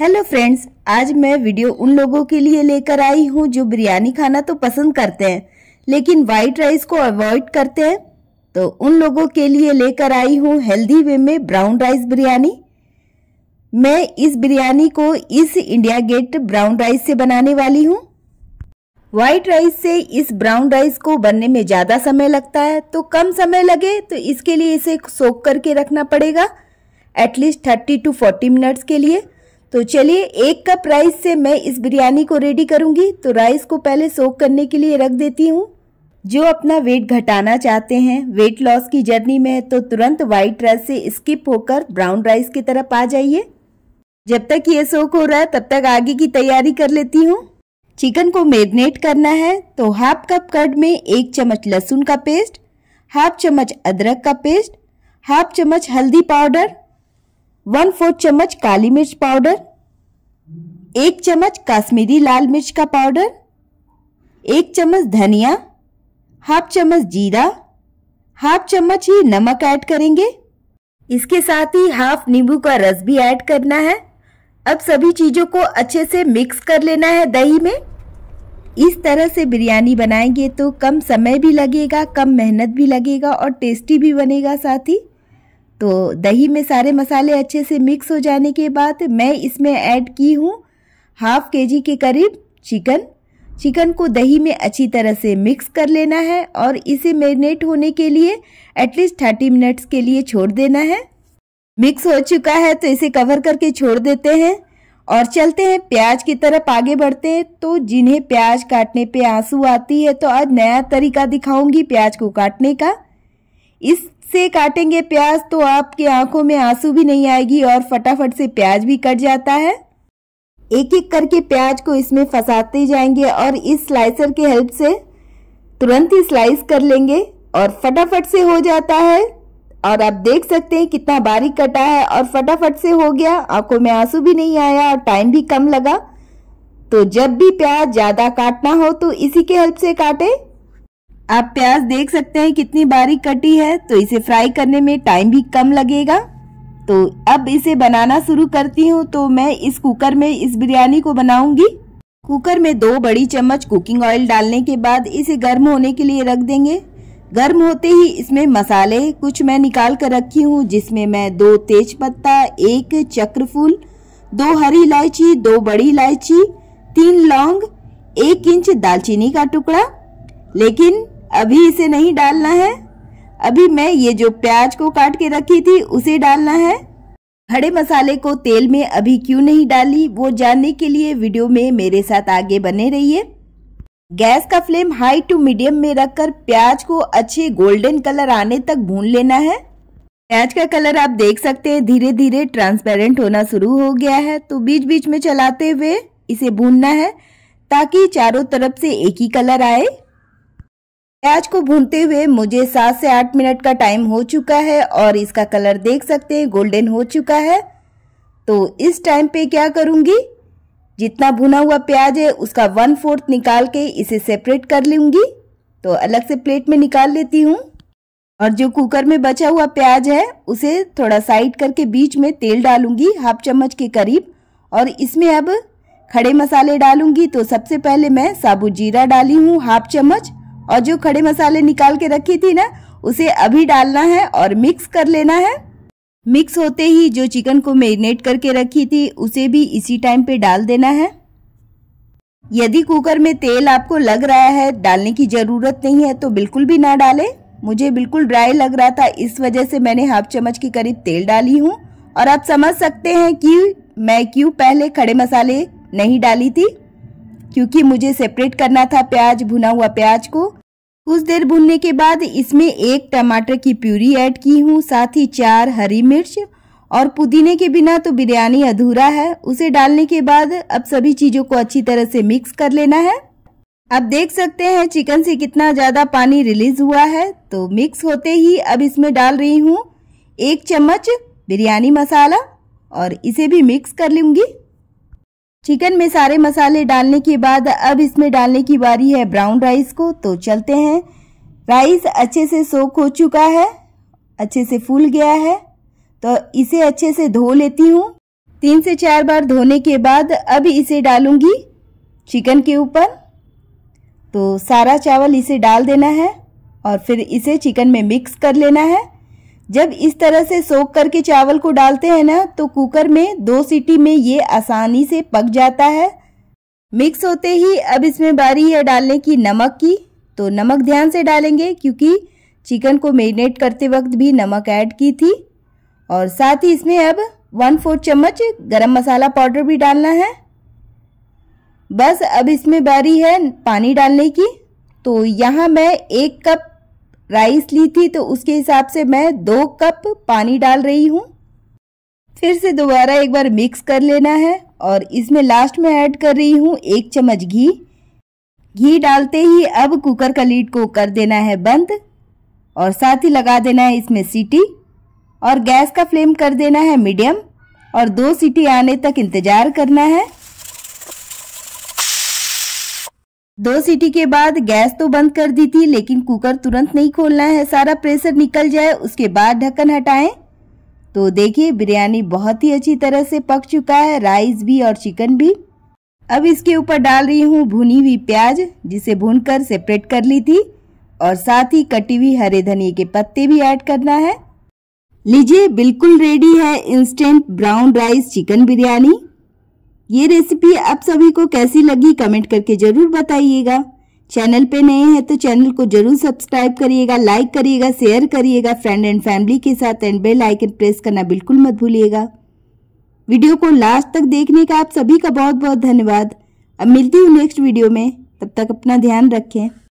hello friends आज मैं video उन लोगों के लिए लेकर आई हूँ जो बिरयानी खाना तो पसंद करते हैं लेकिन वाइट राइस को अवॉइड करते हैं तो उन लोगों के लिए लेकर आई हूँ हेल्दी वे में ब्राउन राइस बिरयानी मैं इस बिरयानी को इस इंडिया गेट ब्राउन राइस से बनाने वाली हूँ वाइट राइस से इस ब्राउन राइस को बनने में ज़्यादा समय लगता है तो कम समय लगे तो इसके लिए इसे सोख करके रखना पड़ेगा at least thirty to forty minutes के लिए तो चलिए एक कप राइस से मैं इस बिरयानी को रेडी करूंगी तो राइस को पहले सोक करने के लिए रख देती हूँ जो अपना वेट घटाना चाहते हैं वेट लॉस की जर्नी में तो तुरंत वाइट राइस से स्किप होकर ब्राउन राइस की तरफ आ जाइए जब तक ये सोक हो रहा है तब तक आगे की तैयारी कर लेती हूँ चिकन को मेरिनेट करना है तो हाफ कप कर्ड में एक चम्मच लहसुन का पेस्ट हाफ चम्मच अदरक का पेस्ट हाफ चम्मच हल्दी पाउडर वन फोर्थ चम्मच काली मिर्च पाउडर एक चम्मच काश्मीरी लाल मिर्च का पाउडर एक चम्मच धनिया हाफ चम्मच जीरा हाफ चम्मच ही नमक ऐड करेंगे इसके साथ ही हाफ नींबू का रस भी ऐड करना है अब सभी चीज़ों को अच्छे से मिक्स कर लेना है दही में इस तरह से बिरयानी बनाएंगे तो कम समय भी लगेगा कम मेहनत भी लगेगा और टेस्टी भी बनेगा साथ ही तो दही में सारे मसाले अच्छे से मिक्स हो जाने के बाद मैं इसमें ऐड की हूँ हाफ के जी के करीब चिकन चिकन को दही में अच्छी तरह से मिक्स कर लेना है और इसे मैरिनेट होने के लिए एटलीस्ट थर्टी मिनट्स के लिए छोड़ देना है मिक्स हो चुका है तो इसे कवर करके छोड़ देते हैं और चलते हैं प्याज की तरफ आगे बढ़ते हैं तो जिन्हें प्याज काटने पे आंसू आती है तो आज नया तरीका दिखाऊंगी प्याज को काटने का इससे काटेंगे प्याज तो आपके आंखों में आंसू भी नहीं आएगी और फटाफट से प्याज भी कट जाता है एक एक करके प्याज को इसमें फंसाते जाएंगे और इस स्लाइसर के हेल्प से तुरंत ही स्लाइस कर लेंगे और फटाफट से हो जाता है और आप देख सकते हैं कितना बारीक कटा है और फटाफट से हो गया आंखों में आंसू भी नहीं आया और टाइम भी कम लगा तो जब भी प्याज ज़्यादा काटना हो तो इसी के हेल्प से काटें आप प्याज देख सकते हैं कितनी बारीक कटी है तो इसे फ्राई करने में टाइम भी कम लगेगा तो अब इसे बनाना शुरू करती हूँ तो मैं इस कुकर में इस बिरयानी को बनाऊंगी कुकर में दो बड़ी चम्मच कुकिंग ऑयल डालने के बाद इसे गर्म होने के लिए रख देंगे गर्म होते ही इसमें मसाले कुछ मैं निकाल कर रखी हूँ जिसमें मैं दो तेज पत्ता एक चक्रफूल दो हरी इलायची दो बड़ी इलायची तीन लौंग एक इंच दालचीनी का टुकड़ा लेकिन अभी इसे नहीं डालना है अभी मैं ये जो प्याज को काट के रखी थी उसे डालना है खड़े मसाले को तेल में अभी क्यों नहीं डाली वो जानने के लिए वीडियो में मेरे साथ आगे बने रहिए गैस का फ्लेम हाई टू मीडियम में रखकर प्याज को अच्छे गोल्डन कलर आने तक भून लेना है प्याज का कलर आप देख सकते हैं धीरे धीरे ट्रांसपेरेंट होना शुरू हो गया है तो बीच बीच में चलाते हुए इसे भूनना है ताकि चारों तरफ से एक ही कलर आए प्याज को भूनते हुए मुझे सात से आठ मिनट का टाइम हो चुका है और इसका कलर देख सकते हैं गोल्डन हो चुका है तो इस टाइम पे क्या करूँगी जितना भुना हुआ प्याज है उसका वन फोर्थ निकाल के इसे सेपरेट कर लूँगी तो अलग से प्लेट में निकाल लेती हूँ और जो कुकर में बचा हुआ प्याज है उसे थोड़ा साइड करके बीच में तेल डालूंगी हाफ चम्मच के करीब और इसमें अब खड़े मसाले डालूंगी तो सबसे पहले मैं साबुत जीरा डाली हूँ हाफ चम्मच और जो खड़े मसाले निकाल के रखी थी ना उसे अभी डालना है और मिक्स कर लेना है मिक्स होते ही जो चिकन को मेरीनेट करके रखी थी उसे भी इसी टाइम पे डाल देना है यदि कुकर में तेल आपको लग रहा है डालने की ज़रूरत नहीं है तो बिल्कुल भी ना डालें मुझे बिल्कुल ड्राई लग रहा था इस वजह से मैंने हाफ चम्मच के करीब तेल डाली हूँ और आप समझ सकते हैं कि मैं क्यों पहले खड़े मसाले नहीं डाली थी क्योंकि मुझे सेपरेट करना था प्याज भुना हुआ प्याज को कुछ देर भुनने के बाद इसमें एक टमाटर की प्यूरी ऐड की हूँ साथ ही चार हरी मिर्च और पुदीने के बिना तो बिरयानी अधूरा है उसे डालने के बाद अब सभी चीज़ों को अच्छी तरह से मिक्स कर लेना है अब देख सकते हैं चिकन से कितना ज़्यादा पानी रिलीज हुआ है तो मिक्स होते ही अब इसमें डाल रही हूँ एक चम्मच बिरयानी मसाला और इसे भी मिक्स कर लूँगी चिकन में सारे मसाले डालने के बाद अब इसमें डालने की बारी है ब्राउन राइस को तो चलते हैं राइस अच्छे से सोख हो चुका है अच्छे से फूल गया है तो इसे अच्छे से धो लेती हूँ तीन से चार बार धोने के बाद अब इसे डालूंगी चिकन के ऊपर तो सारा चावल इसे डाल देना है और फिर इसे चिकन में मिक्स कर लेना है जब इस तरह से सोख करके चावल को डालते हैं ना तो कुकर में दो सीटी में ये आसानी से पक जाता है मिक्स होते ही अब इसमें बारी है डालने की नमक की तो नमक ध्यान से डालेंगे क्योंकि चिकन को मेरीनेट करते वक्त भी नमक ऐड की थी और साथ ही इसमें अब वन फोर्थ चम्मच गरम मसाला पाउडर भी डालना है बस अब इसमें बारी है पानी डालने की तो यहाँ मैं एक कप राइस ली थी तो उसके हिसाब से मैं दो कप पानी डाल रही हूँ फिर से दोबारा एक बार मिक्स कर लेना है और इसमें लास्ट में ऐड कर रही हूँ एक चम्मच घी घी डालते ही अब कुकर का लीड को कर देना है बंद और साथ ही लगा देना है इसमें सीटी और गैस का फ्लेम कर देना है मीडियम और दो सीटी आने तक इंतज़ार करना है दो सीटी के बाद गैस तो बंद कर दी थी लेकिन कुकर तुरंत नहीं खोलना है सारा प्रेशर निकल जाए उसके बाद ढक्कन हटाएं तो देखिए बिरयानी बहुत ही अच्छी तरह से पक चुका है राइस भी और चिकन भी अब इसके ऊपर डाल रही हूँ भुनी हुई प्याज जिसे भूनकर सेपरेट कर ली थी और साथ ही कटी हुई हरे धनिया के पत्ते भी ऐड करना है लीजिए बिल्कुल रेडी है instant brown rice chicken biryani ये रेसिपी आप सभी को कैसी लगी कमेंट करके ज़रूर बताइएगा चैनल पे नए हैं तो चैनल को जरूर सब्सक्राइब करिएगा लाइक करिएगा शेयर करिएगा फ्रेंड एंड फैमिली के साथ एंड बेल आइकन प्रेस करना बिल्कुल मत भूलिएगा वीडियो को लास्ट तक देखने का आप सभी का बहुत बहुत धन्यवाद अब मिलती हूँ नेक्स्ट वीडियो में तब तक अपना ध्यान रखें